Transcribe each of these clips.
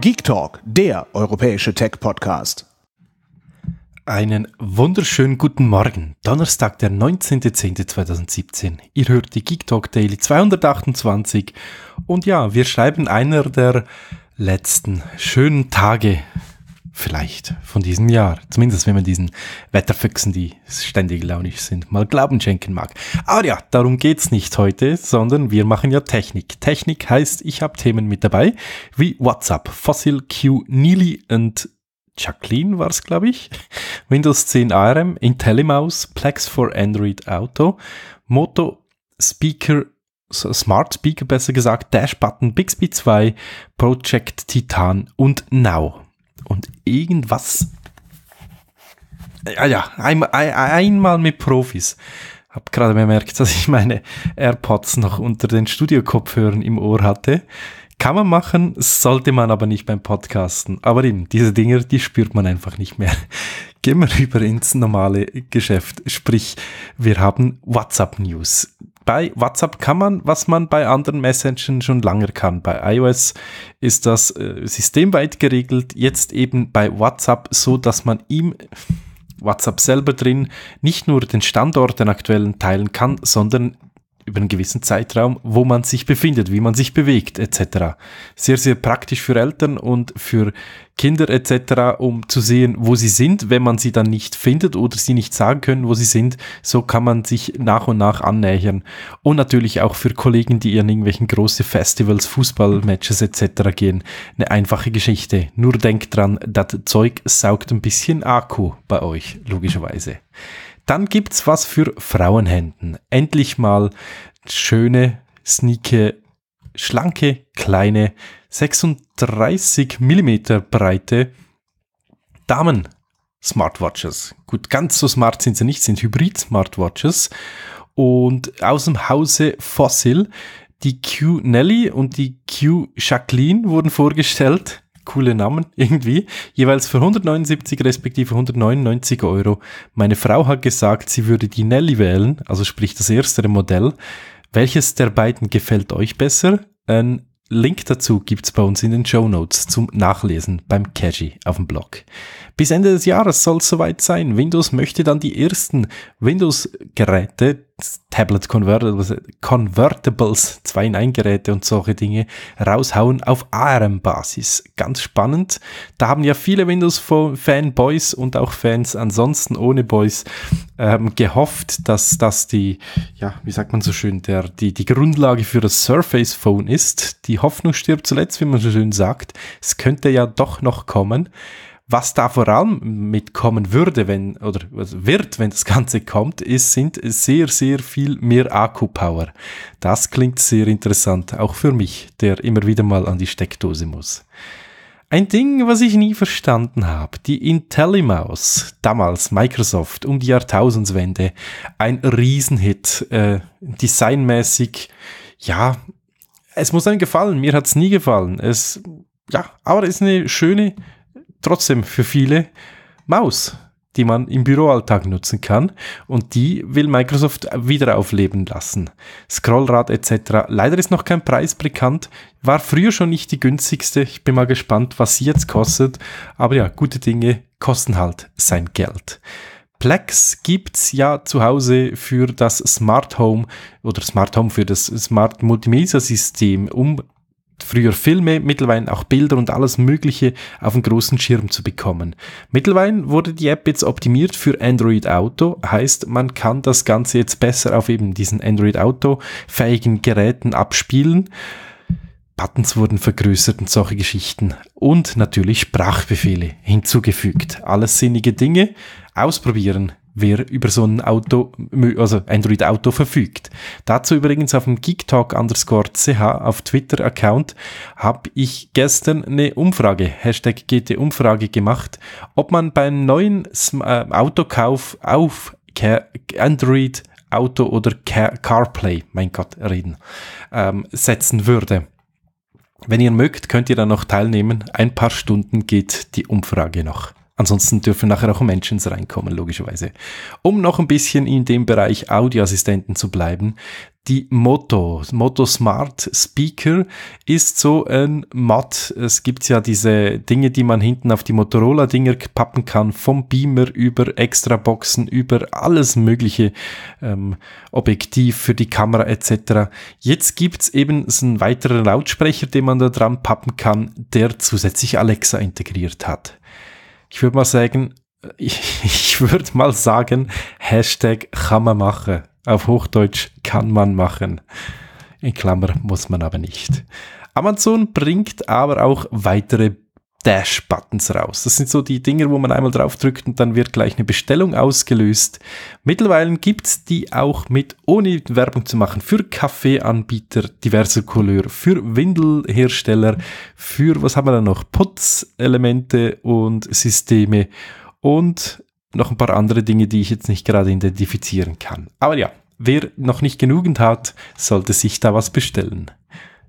Geek Talk, der europäische Tech-Podcast. Einen wunderschönen guten Morgen. Donnerstag, der 19.10.2017. Ihr hört die Geek Talk Daily 228. Und ja, wir schreiben einer der letzten schönen Tage vielleicht von diesem Jahr. Zumindest wenn man diesen Wetterfüchsen, die ständig launisch sind, mal Glauben schenken mag. Aber ja, darum geht's nicht heute, sondern wir machen ja Technik. Technik heißt, ich habe Themen mit dabei, wie WhatsApp, Fossil Q, Neely und Jacqueline war's, glaube ich. Windows 10 ARM, IntelliMouse, Plex for Android Auto, Moto Speaker Smart Speaker besser gesagt, Dash Button, Bixby 2, Project Titan und Now und irgendwas. Ja, ah ja, ein, ein, einmal mit Profis. Hab gerade bemerkt, dass ich meine AirPods noch unter den Studiokopfhörern im Ohr hatte. Kann man machen, sollte man aber nicht beim Podcasten. Aber eben, diese Dinger, die spürt man einfach nicht mehr. Gehen wir rüber ins normale Geschäft. Sprich, wir haben WhatsApp-News bei WhatsApp kann man, was man bei anderen Messengern schon lange kann. Bei iOS ist das äh, systemweit geregelt, jetzt eben bei WhatsApp so, dass man ihm WhatsApp selber drin nicht nur den Standort den aktuellen teilen kann, sondern über einen gewissen Zeitraum, wo man sich befindet, wie man sich bewegt etc. Sehr, sehr praktisch für Eltern und für Kinder etc., um zu sehen, wo sie sind, wenn man sie dann nicht findet oder sie nicht sagen können, wo sie sind. So kann man sich nach und nach annähern. Und natürlich auch für Kollegen, die in irgendwelchen großen Festivals, Fußballmatches etc. gehen. Eine einfache Geschichte. Nur denkt dran, das Zeug saugt ein bisschen Akku bei euch, logischerweise. Dann gibt's was für Frauenhänden. Endlich mal schöne, sneake, schlanke, kleine, 36 Millimeter breite Damen Smartwatches. Gut, ganz so smart sind sie nicht, sind Hybrid-Smartwatches. Und aus dem Hause Fossil, die Q Nelly und die Q Jacqueline wurden vorgestellt coole Namen irgendwie, jeweils für 179 respektive 199 Euro. Meine Frau hat gesagt, sie würde die Nelly wählen, also sprich das erste Modell. Welches der beiden gefällt euch besser? Ein Link dazu gibt's bei uns in den Show Notes zum Nachlesen beim Cashi auf dem Blog. Bis Ende des Jahres soll es soweit sein. Windows möchte dann die ersten Windows-Geräte Tablet Convertibles, Convertibles 2 in 1 Geräte und solche Dinge raushauen auf ARM-Basis. Ganz spannend. Da haben ja viele Windows-Fanboys und auch Fans ansonsten ohne Boys ähm, gehofft, dass das die, ja, wie sagt man so schön, der, die, die Grundlage für das Surface Phone ist. Die Hoffnung stirbt zuletzt, wie man so schön sagt. Es könnte ja doch noch kommen. Was da vor allem mitkommen würde, wenn, oder wird, wenn das Ganze kommt, ist, sind sehr, sehr viel mehr Akku-Power. Das klingt sehr interessant, auch für mich, der immer wieder mal an die Steckdose muss. Ein Ding, was ich nie verstanden habe, die IntelliMaus, damals Microsoft um die Jahrtausendswende, ein Riesenhit, äh, designmäßig, ja, es muss einem gefallen, mir hat es nie gefallen. Es, ja, aber es ist eine schöne, trotzdem für viele Maus, die man im Büroalltag nutzen kann. Und die will Microsoft wieder aufleben lassen. Scrollrad etc. Leider ist noch kein Preis bekannt. War früher schon nicht die günstigste. Ich bin mal gespannt, was sie jetzt kostet. Aber ja, gute Dinge kosten halt sein Geld. Plex gibt's ja zu Hause für das Smart Home oder Smart Home für das Smart Multimedia System, um früher Filme, mittlerweile auch Bilder und alles Mögliche auf einen großen Schirm zu bekommen. Mittlerweile wurde die App jetzt optimiert für Android Auto, heißt man kann das Ganze jetzt besser auf eben diesen Android Auto fähigen Geräten abspielen. Buttons wurden vergrößert und solche Geschichten. Und natürlich Sprachbefehle hinzugefügt. Alles sinnige Dinge. Ausprobieren wer über so ein Auto, also Android-Auto verfügt. Dazu übrigens auf dem Geektalk underscore ch auf Twitter-Account habe ich gestern eine Umfrage, Hashtag GT Umfrage gemacht, ob man beim neuen äh, Autokauf auf Android Auto oder Car CarPlay, mein Gott, reden, ähm, setzen würde. Wenn ihr mögt, könnt ihr dann noch teilnehmen. Ein paar Stunden geht die Umfrage noch. Ansonsten dürfen nachher auch Menschen reinkommen, logischerweise. Um noch ein bisschen in dem Bereich Audioassistenten zu bleiben, die Moto, Moto Smart Speaker ist so ein Mod. Es gibt ja diese Dinge, die man hinten auf die Motorola-Dinger pappen kann, vom Beamer über Extraboxen, über alles mögliche ähm, Objektiv für die Kamera etc. Jetzt gibt's eben einen weiteren Lautsprecher, den man da dran pappen kann, der zusätzlich Alexa integriert hat. Ich würde mal sagen, ich, ich würde mal sagen, Hashtag kann man machen. Auf Hochdeutsch kann man machen. In Klammer muss man aber nicht. Amazon bringt aber auch weitere Dash-Buttons raus. Das sind so die Dinger, wo man einmal draufdrückt und dann wird gleich eine Bestellung ausgelöst. Mittlerweile gibt es die auch mit, ohne Werbung zu machen, für Kaffeeanbieter diverser Couleur, für Windelhersteller, für, was haben wir da noch, Putzelemente und Systeme und noch ein paar andere Dinge, die ich jetzt nicht gerade identifizieren kann. Aber ja, wer noch nicht genügend hat, sollte sich da was bestellen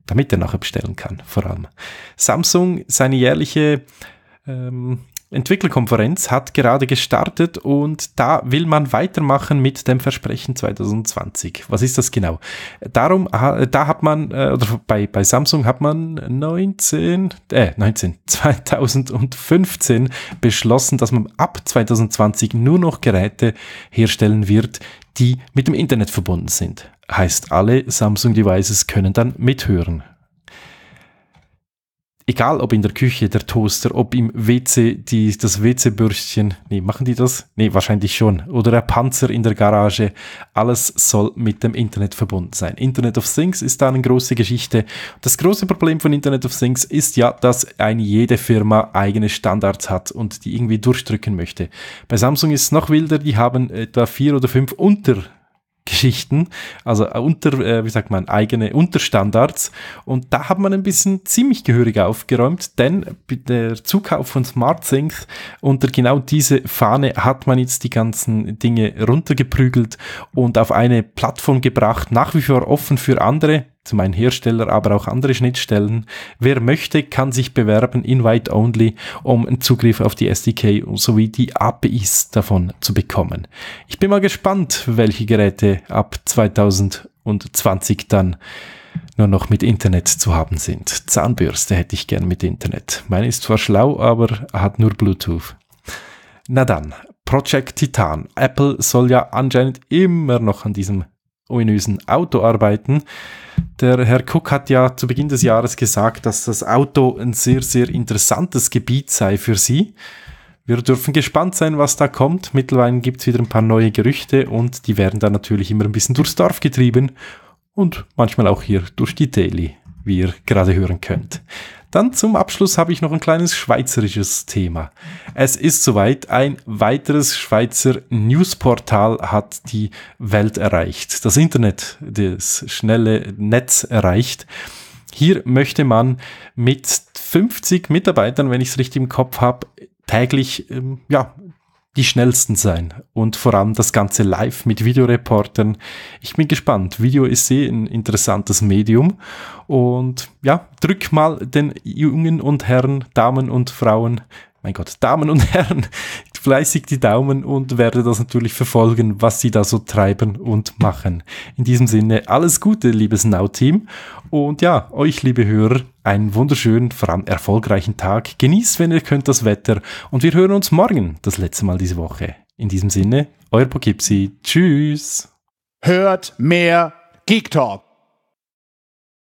damit er nachher bestellen kann, vor allem. Samsung, seine jährliche ähm, Entwicklerkonferenz hat gerade gestartet und da will man weitermachen mit dem Versprechen 2020. Was ist das genau? Darum, da hat man, äh, oder bei, bei Samsung hat man 19, äh, 19, 2015 beschlossen, dass man ab 2020 nur noch Geräte herstellen wird, die mit dem Internet verbunden sind. Heißt, alle Samsung-Devices können dann mithören egal ob in der Küche der Toaster, ob im WC die, das WC-Bürstchen, nee, machen die das? Nee, wahrscheinlich schon. Oder der Panzer in der Garage, alles soll mit dem Internet verbunden sein. Internet of Things ist da eine große Geschichte. Das große Problem von Internet of Things ist ja, dass eine jede Firma eigene Standards hat und die irgendwie durchdrücken möchte. Bei Samsung ist es noch wilder, die haben etwa vier oder fünf unter Geschichten, also äh, unter, äh, wie sagt man, eigene Unterstandards. Und da hat man ein bisschen ziemlich gehörig aufgeräumt, denn der Zukauf von SmartThings unter genau diese Fahne hat man jetzt die ganzen Dinge runtergeprügelt und auf eine Plattform gebracht, nach wie vor offen für andere zu einen Hersteller, aber auch andere Schnittstellen. Wer möchte, kann sich bewerben, invite only, um Zugriff auf die SDK sowie die APIs davon zu bekommen. Ich bin mal gespannt, welche Geräte ab 2020 dann nur noch mit Internet zu haben sind. Zahnbürste hätte ich gern mit Internet. Meine ist zwar schlau, aber hat nur Bluetooth. Na dann, Project Titan. Apple soll ja anscheinend immer noch an diesem ominösen Autoarbeiten. Der Herr Cook hat ja zu Beginn des Jahres gesagt, dass das Auto ein sehr, sehr interessantes Gebiet sei für sie. Wir dürfen gespannt sein, was da kommt. Mittlerweile gibt es wieder ein paar neue Gerüchte und die werden dann natürlich immer ein bisschen durchs Dorf getrieben und manchmal auch hier durch die Daily, wie ihr gerade hören könnt. Dann zum Abschluss habe ich noch ein kleines schweizerisches Thema. Es ist soweit, ein weiteres Schweizer Newsportal hat die Welt erreicht, das Internet, das schnelle Netz erreicht. Hier möchte man mit 50 Mitarbeitern, wenn ich es richtig im Kopf habe, täglich ähm, ja, die schnellsten sein und vor allem das Ganze live mit Videoreportern. Ich bin gespannt. Video ist eh ein interessantes Medium und ja, drück mal den Jungen und Herren, Damen und Frauen, mein Gott, Damen und Herren, fleißig die Daumen und werde das natürlich verfolgen, was Sie da so treiben und machen. In diesem Sinne alles Gute, liebes Now-Team. Und ja, euch, liebe Hörer, einen wunderschönen, vor allem erfolgreichen Tag. Genießt, wenn ihr könnt, das Wetter. Und wir hören uns morgen, das letzte Mal diese Woche. In diesem Sinne, euer Pokipsi. Tschüss. Hört mehr Geek Talk.